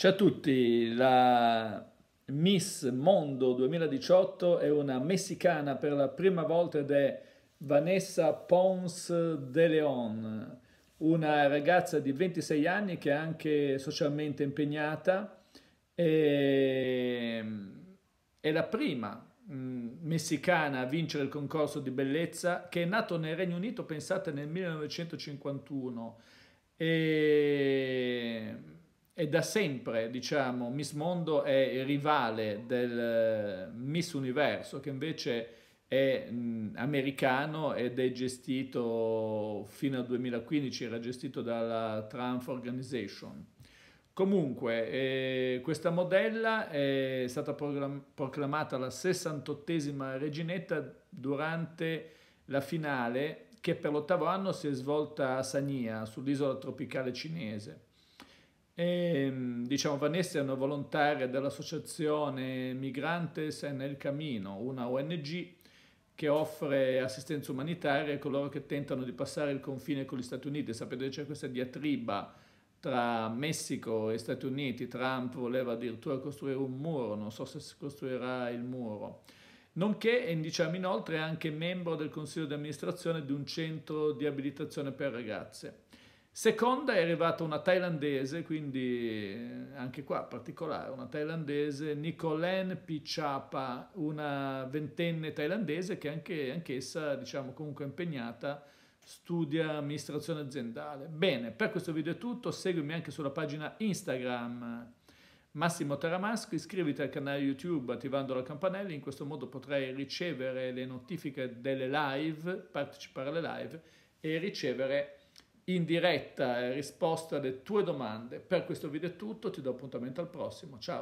Ciao a tutti, la Miss Mondo 2018 è una messicana per la prima volta ed è Vanessa Pons de Leon, una ragazza di 26 anni che è anche socialmente impegnata e mm, è la prima mm, messicana a vincere il concorso di bellezza che è nato nel Regno Unito, pensate nel 1951 e e da sempre, diciamo, Miss Mondo è rivale del eh, Miss Universo, che invece è mh, mm, americano ed è gestito fino al 2015, era gestito dalla Trump Organization. Comunque, eh, questa modella è stata proclamata la 68esima reginetta durante la finale che per l'ottavo anno si è svolta a Sania, sull'isola tropicale cinese. E, mm, diciamo, Vanessa è una volontaria dell'associazione Migrantes en el Camino, una ONG che offre assistenza umanitaria a coloro che tentano di passare il confine con gli Stati Uniti. Sapete c'è questa diatriba tra Messico e Stati Uniti, Trump voleva addirittura costruire un muro, non so se si costruirà il muro. Nonché, diciamo inoltre, è anche membro del consiglio di amministrazione di un centro di abilitazione per ragazze. Seconda è arrivata una thailandese, quindi eh, anche qua particolare, una thailandese, Nicolene Pichapa, una ventenne thailandese che anche, anch'essa, diciamo, comunque impegnata, studia amministrazione aziendale. Bene, per questo video è tutto, seguimi anche sulla pagina Instagram Massimo Taramasco, iscriviti al canale YouTube attivando la campanella, in questo modo potrai ricevere le notifiche delle live, partecipare alle live e ricevere in diretta risposta alle tue domande. Per questo video è tutto, ti do appuntamento al prossimo, ciao!